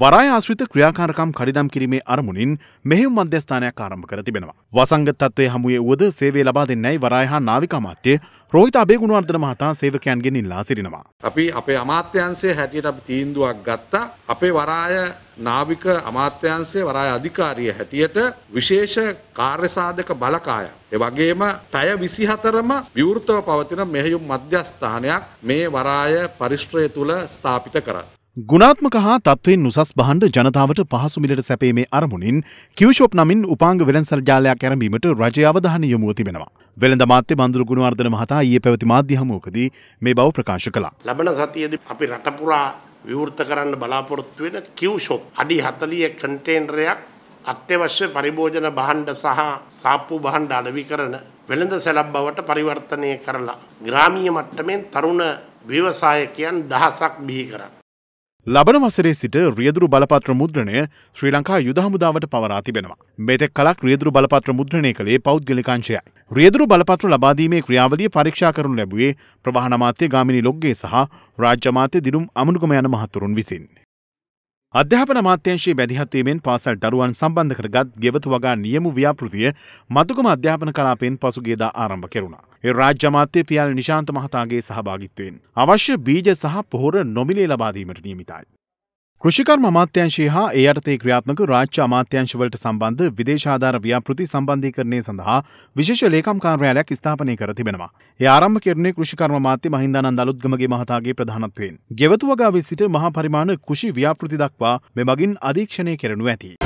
වරාය ආශ්‍රිත ක්‍රියාකාරකම් කඩිනම් කිරීමේ අරමුණින් මෙහෙම මධ්‍යස්ථානයක් ආරම්භ කර තිබෙනවා. වසංගත තත්ත්වයේ හමුවේ වුවද සේවය ලබා දෙන්නයි වරාය හා නාවික අමාත්‍ය රෝහිත අබේගුණවර්ධන මහතා සේවකයන්ගෙන් ඉල්ලා සිටිනවා. අපි අපේ අමාත්‍යංශයේ හැටියට අපි තීන්දුවක් ගත්තා. අපේ වරාය නාවික අමාත්‍යංශයේ වරාය අධිකාරිය හැටියට විශේෂ කාර්යසාධක බලකායක්. ඒ වගේම පැය 24ම විවෘතව පවතින මෙහෙයුම් මධ්‍යස්ථානයක් මේ වරාය පරිශ්‍රය තුල ස්ථාපිත කරන්න. ගුණාත්මක හා තත්ත්වයෙන් උසස් බහන්ඩ ජනතාවට පහසු මිලට සැපීමේ අරමුණින් කිවෂෝප් නමින් උපාංග වෙළන්සල් ජාලයක් ඇරඹීමට රජය අවධාන යොමුව තිබෙනවා. වෙළඳ මාත්‍ය බඳුරු ගුණවර්ධන මහතා ඊයේ පැවති මාධ්‍ය හමුවකදී මේ බව ප්‍රකාශ කළා. ලබන සතියේදී අපි රටපුරා විවෘත කරන්න බලාපොරොත්තු වෙන කිවෂෝප් අඩි 40 කන්ටේනරයක් අත්‍යවශ්‍ය පරිභෝජන භාණ්ඩ සහ සාප්පු භාණ්ඩ අලෙවි කරන වෙළඳ සැලබ් බවට පරිවර්තනය කරලා ග්‍රාමීය මට්ටමින් තරුණ ව්‍යවසායකයන් දහසක් බිහි කරන්න. ලබන වසරේ සිට රියදුරු බලපත්‍ර මුද්‍රණය ශ්‍රී ලංකා යුද හමුදාවට පවරා තිබෙනවා. මෙතෙක් කලක් රියදුරු බලපත්‍ර මුද්‍රණය කළේ පෞද්ගලිකංශයයි. රියදුරු බලපත්‍ර ලබාදීමේ ක්‍රියාවලිය පරීක්ෂා කරනු ලැබුවේ ප්‍රවාහනමාත්‍ය ගාමිණී ලොග්ගේ සහ රාජ්‍ය මාත්‍ය දිනුම් අමනුගම යන මහතුරුන් විසින්. අධ්‍යාපන මාත්‍යංශයේ බැදිහත්වීමෙන් පාසල් දරුවන් සම්බන්ධ කරගත් ගෙවතු වගා නියමු ව්‍යාපෘතිය මතුගම අධ්‍යාපන කලාපයෙන් පසුගේදා ආරම්භ කෙරුණා. ඒ රාජ්‍ය අමාත්‍ය පියල් නිශාන්ත මහතාගේ සහභාගිත්වයෙන් අවශ්‍ය බීජ සහ පොහොර නොමිලේ ලබා දීමට නියමිතයි. කෘෂිකර්ම අමාත්‍යංශය හා ඒ යටතේ ක්‍රියාත්මක රාජ්‍ය අමාත්‍යංශවලට සම්බන්ධ විදේශාධාර ව්‍යාපෘති සම්බන්ධීකරණය සඳහා විශේෂ ලේකම් කාර්යාලයක් ස්ථාපනය කර තිබෙනවා. ඒ ආරම්භ කෙරෙන්නේ කෘෂිකර්ම අමාත්‍ය මහින්දානන්ද අලුත්ගමගේ මහතාගේ ප්‍රධානත්වයෙන්. ගෙවතු වගාවේ සිට මහා පරිමාණ කෘෂි ව්‍යාපෘති දක්වා මෙමගින් අධීක්ෂණය කෙරෙනු ඇති.